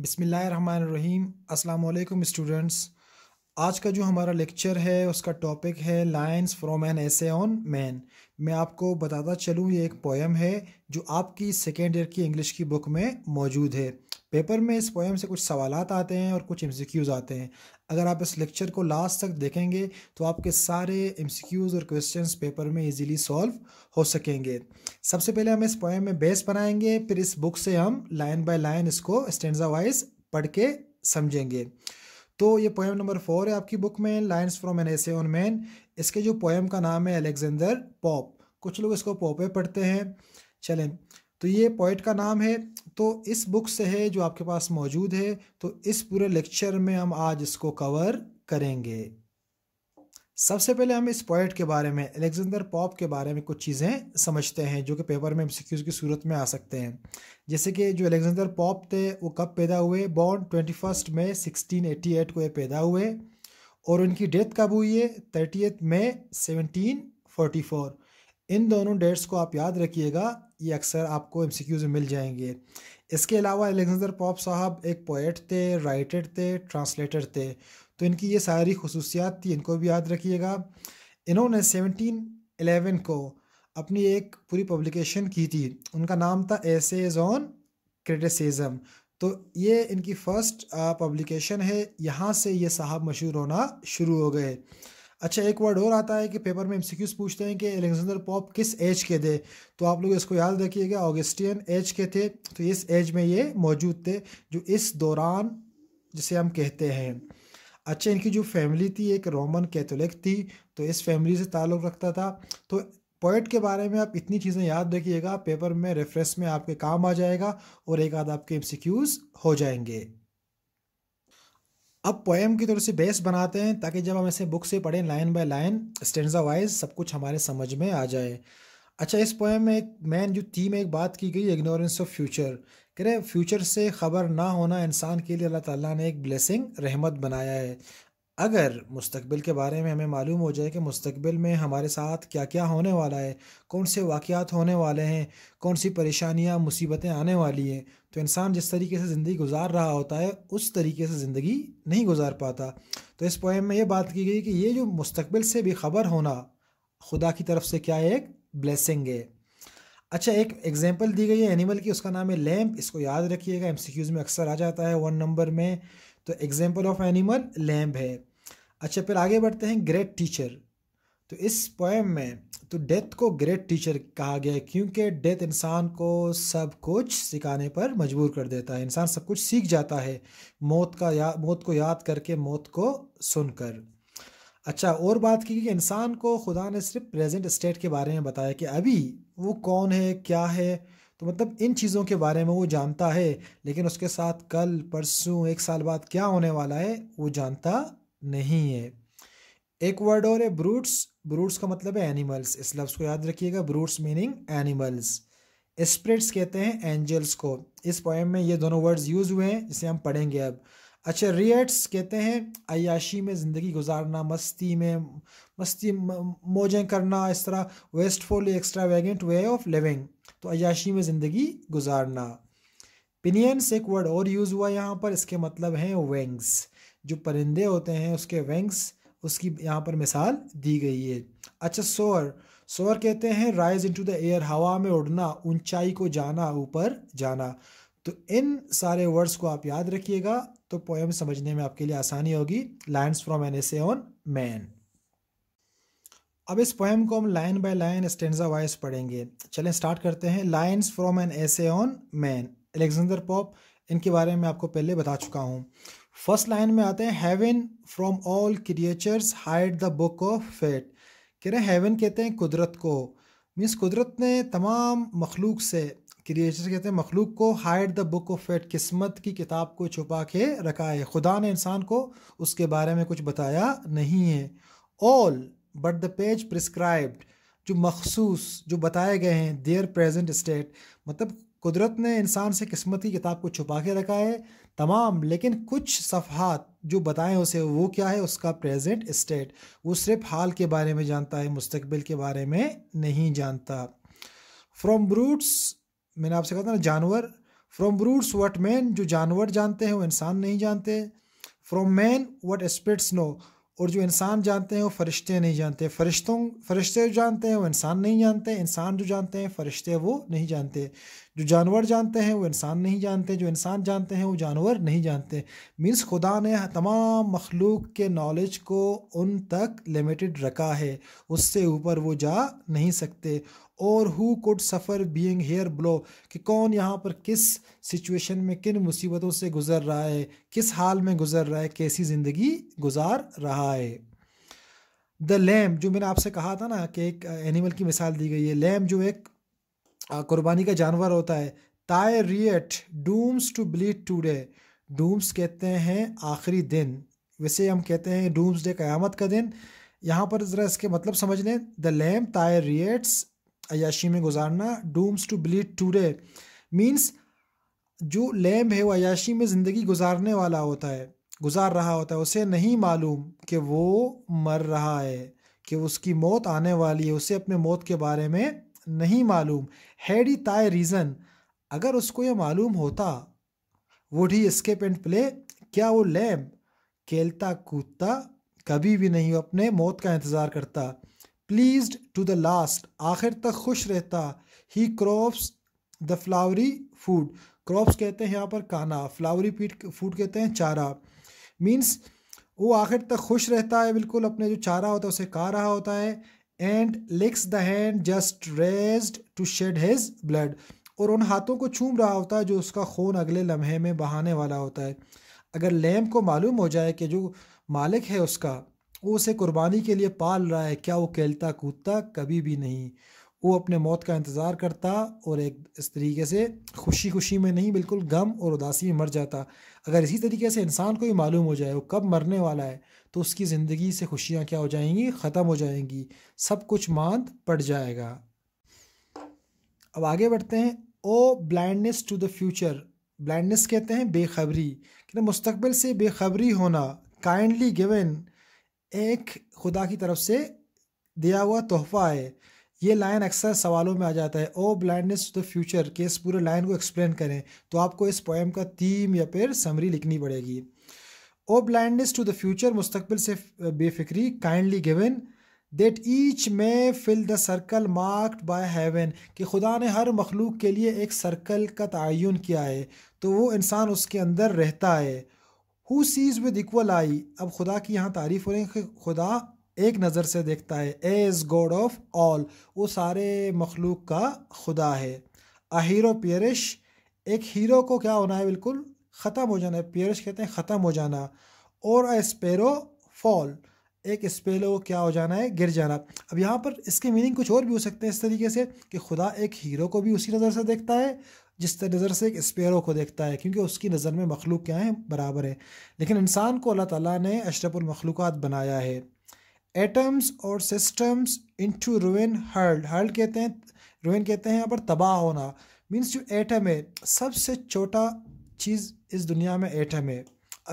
बिसमीम अस्सलाम स्टूडेंट्स आज का जो हमारा लेक्चर है उसका टॉपिक है lines from an essay on man मैं आपको बताता चलूँ ये एक पोएम है जो आपकी सेकेंड ईयर की इंग्लिश की बुक में मौजूद है पेपर में इस पोएम से कुछ सवाल आते हैं और कुछ एम आते हैं अगर आप इस लेक्चर को लास्ट तक देखेंगे तो आपके सारे एम और क्वेश्चन पेपर में ईजिली सॉल्व हो सकेंगे सबसे पहले हम इस पोएम में बेस बनाएंगे फिर इस बुक से हम लाइन बाय लाइन इसको स्टेंजा वाइज पढ़ के समझेंगे तो ये पोएम नंबर फोर है आपकी बुक में lines from an essay on man इसके जो पोएम का नाम है अलेक्जेंडर पॉप कुछ लोग इसको पॉपे पढ़ते हैं चलें तो ये पोइट का नाम है तो इस बुक से है जो आपके पास मौजूद है तो इस पूरे लेक्चर में हम आज इसको कवर करेंगे सबसे पहले हम इस पॉइंट के बारे में एलेक्जेंडर पॉप के बारे में कुछ चीज़ें समझते हैं जो कि पेपर में एम की सूरत में आ सकते हैं जैसे कि जो एलेक्जेंडर पॉप थे वो कब पैदा हुए born twenty first May sixteen eighty eight को ये पैदा हुए और उनकी डेथ कब हुई है thirty May seventeen forty four इन दोनों डेट्स को आप याद रखिएगा ये अक्सर आपको एम में मिल जाएंगे इसके अलावा एलेक्जेंडर पॉप साहब एक पोइट थे राइटर थे ट्रांसलेटर थे तो इनकी ये सारी खसूसियात थी इनको भी याद रखिएगा इन्होंने सेवनटीन एलेवन को अपनी एक पूरी पब्लिकेशन की थी उनका नाम था एसेज ऑन क्रिटिसिज्म तो ये इनकी फ़र्स्ट पब्लिकेशन है यहाँ से ये साहब मशहूर होना शुरू हो गए अच्छा एक वर्ड और आता है कि पेपर में एमसीक्यूज पूछते हैं कि एलेक्जेंडर पॉप किस एज के थे तो आप लोग इसको याद रखिएगा ऑगस्टियन एज के थे तो इस एज में ये मौजूद थे जो इस दौरान जिसे हम कहते हैं अच्छा इनकी जो फैमिली थी एक रोमन कैथोलिक थी तो इस फैमिली से ताल्लुक़ रखता था तो पोइट के बारे में आप इतनी चीज़ें याद रखिएगा पेपर में रेफरेंस में आपके काम आ जाएगा और एक आध आपके एम हो जाएंगे अब पोएम की थोड़ी सी बेस बनाते हैं ताकि जब हम ऐसे बुक से पढ़ें line by line stanza wise सब कुछ हमारे समझ में आ जाए अच्छा इस पोएम में एक मेन जो थीम एक बात की गई इग्नोरेंस ऑफ फ्यूचर कह रहे फ्यूचर से ख़बर ना होना इंसान के लिए अल्लाह ताला ने एक ब्लेसिंग रहमत बनाया है अगर मुस्तबिल के बारे में हमें मालूम हो जाए कि मुस्तबिल में हमारे साथ क्या क्या होने वाला है कौन से वाक़ात होने वाले हैं कौन सी परेशानियाँ मुसीबतें आने वाली हैं तो इंसान जिस तरीके से ज़िंदगी गुजार रहा होता है उस तरीके से ज़िंदगी नहीं गुजार पाता तो इस पोएम में ये बात की गई कि ये जो मुस्तबिल से भी खबर होना खुदा की तरफ से क्या है एक ब्लेसिंग है अच्छा एक एग्जाम्पल दी गई है एनिमल की उसका नाम है लैम्प इसको याद रखिएगा एम में अक्सर आ जाता है वन नंबर में तो एग्जाम्पल ऑफ एनिमल लैम्प है अच्छा फिर आगे बढ़ते हैं ग्रेट टीचर तो इस पोएम में तो डेथ को ग्रेट टीचर कहा गया है क्योंकि डेथ इंसान को सब कुछ सिखाने पर मजबूर कर देता है इंसान सब कुछ सीख जाता है मौत का या मौत को याद करके मौत को सुनकर अच्छा और बात की कि इंसान को खुदा ने सिर्फ प्रेजेंट स्टेट के बारे में बताया कि अभी वो कौन है क्या है तो मतलब इन चीज़ों के बारे में वो जानता है लेकिन उसके साथ कल परसों एक साल बाद क्या होने वाला है वो जानता नहीं है एक वर्ड और है ब्रूट्स ब्रूट्स का मतलब है एनिमल्स इस लफ्ज़ को याद रखिएगा ब्रूट्स मीनिंग एनिमल्स स्प्रिट्स कहते हैं एंजल्स को इस पोएम में ये दोनों वर्ड्स यूज़ हुए हैं जिसे हम पढ़ेंगे अब अच्छा रियट्स कहते हैं अयाशी में ज़िंदगी गुजारना मस्ती में मस्ती मौजें करना इस तरह wasteful extravagant way of living तो अयाशी में ज़िंदगी गुजारना पिनियंस एक वर्ड और यूज़ हुआ यहाँ पर इसके मतलब हैं विंग्स जो परिंदे होते हैं उसके विंग्स उसकी यहाँ पर मिसाल दी गई है अच्छा सोअर सोअर कहते हैं राइज इनटू द एयर हवा में उड़ना ऊंचाई को जाना ऊपर जाना तो इन सारे वर्ड्स को आप याद रखिएगा तो पोएम समझने में आपके लिए आसानी होगी lines from an essay on man अब इस पोएम को हम line by line stanza wise पढ़ेंगे चलें स्टार्ट करते हैं lines from an essay on man Alexander Pope इनके बारे में आपको पहले बता चुका हूँ फर्स्ट लाइन में आते हैं heaven from all creatures hide the book of fate कह रहे हैं हेवन कहते हैं कुदरत को मीन्स कुदरत ने तमाम मखलूक से क्रिएचर कहते हैं मखलूक को hide the book of fate किस्मत की किताब को छुपा के रखा है खुदा ने इंसान को उसके बारे में कुछ बताया नहीं है all but the page prescribed जो मखसूस जो बताए गए हैं देयर प्रेजेंट स्टेट मतलब कुदरत ने इंसान से किस्मत की किताब को छुपा के रखा है तमाम लेकिन कुछ सफ़ात जो बताएं उसे वो क्या है उसका प्रेजेंट स्टेट वो सिर्फ हाल के बारे में जानता है मुस्तबिल के बारे में नहीं जानता फ्रॉम ब्रूट्स मैंने आपसे कहा था ना जानवर फ्रॉम ब्रूट्स वट मैन जो जानवर जानते हैं वो इंसान नहीं जानते from man what spirits know और जो इंसान जानते हैं वो फरिश्ते नहीं जानते फरिश्तों फरिश्ते जो जानते हैं वो इंसान नहीं जानते इंसान जो जानते हैं फरिश्ते वो नहीं जानते जो जानवर जानते हैं वो इंसान नहीं जानते जो इंसान जानते हैं वो जानवर नहीं जानते मीन्स खुदा ने तमाम मखलूक के नॉलेज को उन तक लिमिटेड रखा है उससे ऊपर वो जा नहीं सकते और who could suffer being here below कि कौन यहाँ पर किस सिचुएशन में किन मुसीबतों से गुज़र रहा है किस हाल में गुज़र रहा है कैसी ज़िंदगी गुजार रहा है द लैम जो मैंने आपसे कहा था ना कि एक एनिमल uh, की मिसाल दी गई है लैम जो एक uh, कुर्बानी का जानवर होता है thy riot dooms to bleed today dooms कहते हैं आखिरी दिन वैसे हम कहते हैं डूम्स डे क़यामत का दिन यहाँ पर ज़रा इसके मतलब समझ लें द लैम ताय रियट्स अयाशी में गुजारना dooms to bleed today means जो लैम्ब है वो अयाशी में ज़िंदगी गुजारने वाला होता है गुजार रहा होता है उसे नहीं मालूम कि वो मर रहा है कि उसकी मौत आने वाली है उसे अपने मौत के बारे में नहीं मालूम हैड ही ताय रीज़न अगर उसको ये मालूम होता would he skip and play क्या वो लैम्ब खेलता कूदता कभी भी नहीं अपने मौत का इंतज़ार करता प्लीज टू द लास्ट आखिर तक खुश रहता he crops the flowery food crops कहते हैं यहाँ पर खाना फ्लावरी पीट फूड कहते हैं चारा मीन्स वो आखिर तक खुश रहता है बिल्कुल अपने जो चारा होता है उसे खा रहा होता है and licks the hand just raised to shed his blood और उन हाथों को छूम रहा होता है जो उसका खून अगले लम्हे में बहाने वाला होता है अगर लैम्प को मालूम हो जाए कि जो मालिक है उसका वो उसे कुर्बानी के लिए पाल रहा है क्या वो खेलता कूदता कभी भी नहीं वो अपने मौत का इंतज़ार करता और एक इस तरीके से खुशी खुशी में नहीं बिल्कुल गम और उदासी में मर जाता अगर इसी तरीके से इंसान को ही मालूम हो जाए वो कब मरने वाला है तो उसकी ज़िंदगी से खुशियाँ क्या हो जाएंगी ख़त्म हो जाएंगी सब कुछ मांद पड़ जाएगा अब आगे बढ़ते हैं oh blindness to the future blindness कहते हैं बेखबरी कहते मुस्तबिल से बेखबरी होना काइंडली गिवन एक खुदा की तरफ से दिया हुआ तोहफा है ये लाइन अक्सर सवालों में आ जाता है oh blindness to the future के इस पूरे लाइन को एक्सप्लेन करें तो आपको इस पोएम का थीम या फिर समरी लिखनी पड़ेगी oh blindness to the future मुस्तकबिल से बेफिक्री kindly given that each may fill the circle marked by heaven कि खुदा ने हर मखलूक के लिए एक सर्कल का तयन किया है तो वो इंसान उसके अंदर रहता है who sees with equal eye अब खुदा की यहाँ तारीफ हो रही है खुदा एक नज़र से देखता है एज गॉड ऑफ ऑल वो सारे मखलूक का खुदा है अ हीरो पेरिश एक हीरो को क्या होना है बिल्कुल ख़त्म हो जाना है पेरिश कहते हैं ख़त्म हो जाना और अ स्पेरो फॉल एक स्पेलो क्या हो जाना है गिर जाना अब यहाँ पर इसके मीनिंग कुछ और भी हो सकते हैं इस तरीके से कि खुदा एक हीरो को भी उसी नज़र से देखता है जिस नज़र से एक स्पेरो को देखता है क्योंकि उसकी नज़र में मखलूक क्या है बराबर है लेकिन इंसान को अल्लाह ताला ने अशरफुलमखलूक बनाया है एटम्स और systems into ruin hurled hurled कहते हैं रुइन कहते हैं यहाँ पर तबाह होना मीन्स जो एटम है सबसे छोटा चीज़ इस दुनिया में एटम है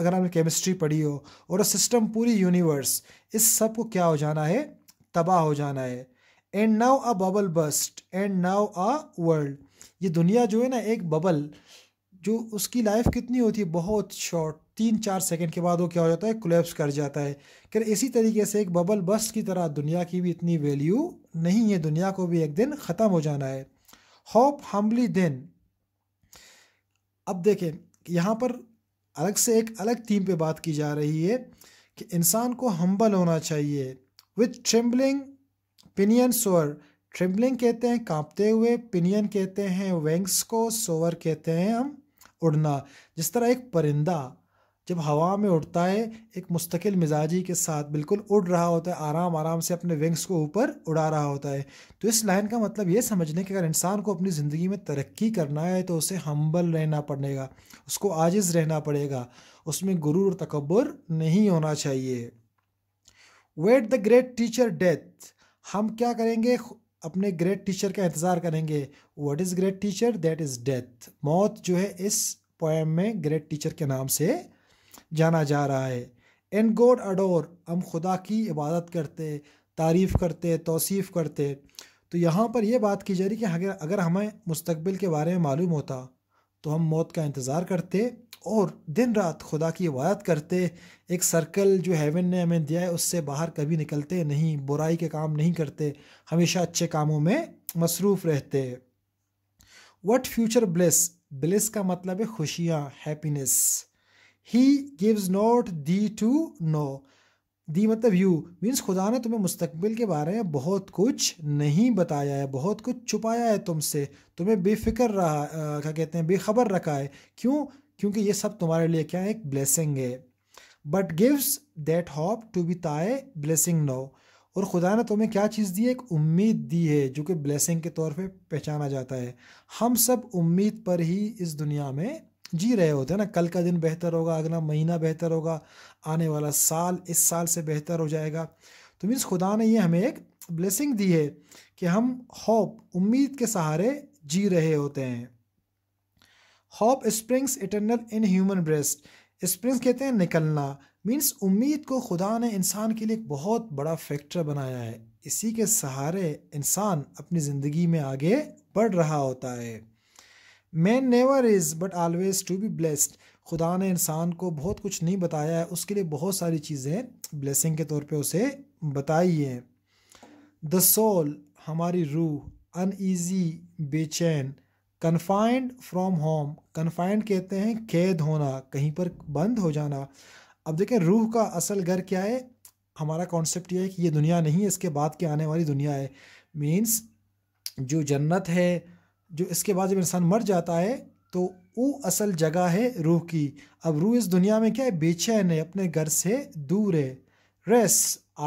अगर आपने केमिस्ट्री पढ़ी हो और सिस्टम पूरी यूनिवर्स इस सब को क्या हो जाना है तबाह हो जाना है and now a bubble burst and now a world ये दुनिया जो है ना एक बबल जो उसकी लाइफ कितनी होती है बहुत शॉर्ट तीन चार सेकंड के बाद वो क्या हो जाता है क्लेप्स कर जाता है फिर इसी तरीके से एक बबल बस्ट की तरह दुनिया की भी इतनी वैल्यू नहीं है दुनिया को भी एक दिन ख़त्म हो जाना है होप हम्बली देन अब देखें यहाँ पर अलग से एक अलग थीम पे बात की जा रही है कि इंसान को हम्बल होना चाहिए with trembling pinion soar trembling कहते हैं कांपते हुए पिनियन कहते हैं वेंग्स को सोवर कहते हैं हम उड़ना जिस तरह एक परिंदा जब हवा में उड़ता है एक मुस्तकिल मिजाजी के साथ बिल्कुल उड़ रहा होता है आराम आराम से अपने विंग्स को ऊपर उड़ा रहा होता है तो इस लाइन का मतलब ये समझने कि अगर इंसान को अपनी ज़िंदगी में तरक्की करना है तो उसे हम्बल रहना पड़ेगा उसको आजिज़ रहना पड़ेगा उसमें गुरूर और तकबर नहीं होना चाहिए wait the great teacher death हम क्या करेंगे अपने ग्रेट टीचर का इंतज़ार करेंगे what is great teacher that is death मौत जो है इस पोएम में ग्रेट टीचर के नाम से जाना जा रहा है एंड गोड अडोर हम खुदा की इबादत करते तारीफ़ करते तोसीफ़ करते तो यहाँ पर यह बात की जा रही कि अगर अगर हमें मुस्तबिल के बारे में मालूम होता तो हम मौत का इंतज़ार करते और दिन रात खुदा की वायद करते एक सर्कल जो हेवन ने हमें दिया है उससे बाहर कभी निकलते नहीं बुराई के काम नहीं करते हमेशा अच्छे कामों में मसरूफ़ रहते वट फ्यूचर ब्लेस ब्लेस का मतलब है खुशियाँ happiness he gives not thee to know thee मतलब यू मीन्स खुदा ने तुम्हें मुस्तकबिल के बारे में बहुत कुछ नहीं बताया है बहुत कुछ छुपाया है तुमसे तुम्हें बेफिक्र रहा क्या कहते हैं बेखबर रखा है क्यों क्योंकि ये सब तुम्हारे लिए क्या है एक ब्लेसिंग है but gives that hope to be thy blessing no और खुदा ने तुम्हें क्या चीज़ दी है एक उम्मीद दी है जो कि ब्लेसिंग के तौर पे पहचाना जाता है हम सब उम्मीद पर ही इस दुनिया में जी रहे होते हैं ना कल का दिन बेहतर होगा अगला महीना बेहतर होगा आने वाला साल इस साल से बेहतर हो जाएगा तो मीन्स खुदा ने ये हमें एक ब्लेसिंग दी है कि हम होप उम्मीद के सहारे जी रहे होते हैं hope springs eternal in human breast springs कहते हैं निकलना मीन्स उम्मीद को खुदा ने इंसान के लिए एक बहुत बड़ा फैक्टर बनाया है इसी के सहारे इंसान अपनी ज़िंदगी में आगे बढ़ रहा होता है man never is but always to be blessed खुदा ने इंसान को बहुत कुछ नहीं बताया है उसके लिए बहुत सारी चीज़ें ब्लेसिंग के तौर पे उसे बताई है द सोल हमारी रूह अनईजी बेचैन कन्फाइंड फ्रॉम होम कन्फाइंड कहते हैं कैद होना कहीं पर बंद हो जाना अब देखें रूह का असल घर क्या है हमारा कॉन्सेप्ट यह है कि ये दुनिया नहीं है इसके बाद के आने वाली दुनिया है मीन्स जो जन्नत है जो इसके बाद जब इंसान मर जाता है तो वो असल जगह है रूह की अब रूह इस दुनिया में क्या है बेचैन है अपने घर से दूर है रेस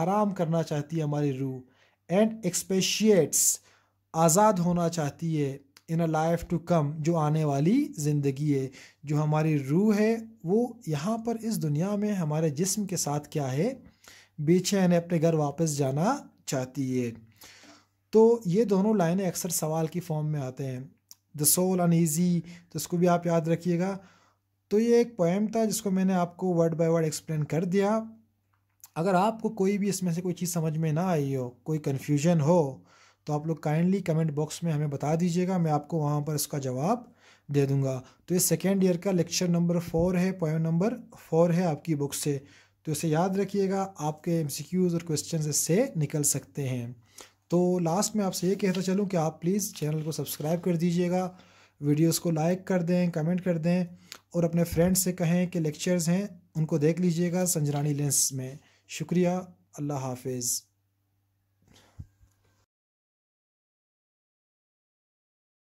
आराम करना चाहती है हमारी रूह एंड एक्सपेशिएट्स आज़ाद होना चाहती है इन अ लाइफ टू कम जो आने वाली ज़िंदगी है जो हमारी रूह है वो यहाँ पर इस दुनिया में हमारे जिस्म के साथ क्या है बेचैन अपने घर वापस जाना चाहती है तो ये दोनों लाइनें अक्सर सवाल की फॉर्म में आते हैं द सोल अन ईजी तो इसको भी आप याद रखिएगा तो ये एक पोएम था जिसको मैंने आपको वर्ड बाय वर्ड एक्सप्लेन कर दिया अगर आपको कोई भी इसमें से कोई चीज़ समझ में ना आई हो कोई कन्फ्यूजन हो तो आप लोग काइंडली कमेंट बॉक्स में हमें बता दीजिएगा मैं आपको वहाँ पर इसका जवाब दे दूँगा तो ये सेकेंड ईयर का लेक्चर नंबर फोर है पॉइंट नंबर फोर है आपकी बुक से तो इसे याद रखिएगा आपके एमसीक्यूज़ और क्वेश्चन इससे निकल सकते हैं तो लास्ट में आपसे ये कहता चलूँ कि आप प्लीज़ चैनल को सब्सक्राइब कर दीजिएगा वीडियोस को लाइक कर दें कमेंट कर दें और अपने फ्रेंड्स से कहें कि लेक्चर्स हैं उनको देख लीजिएगा संजरानी लेंस में शुक्रिया अल्लाह हाफिज़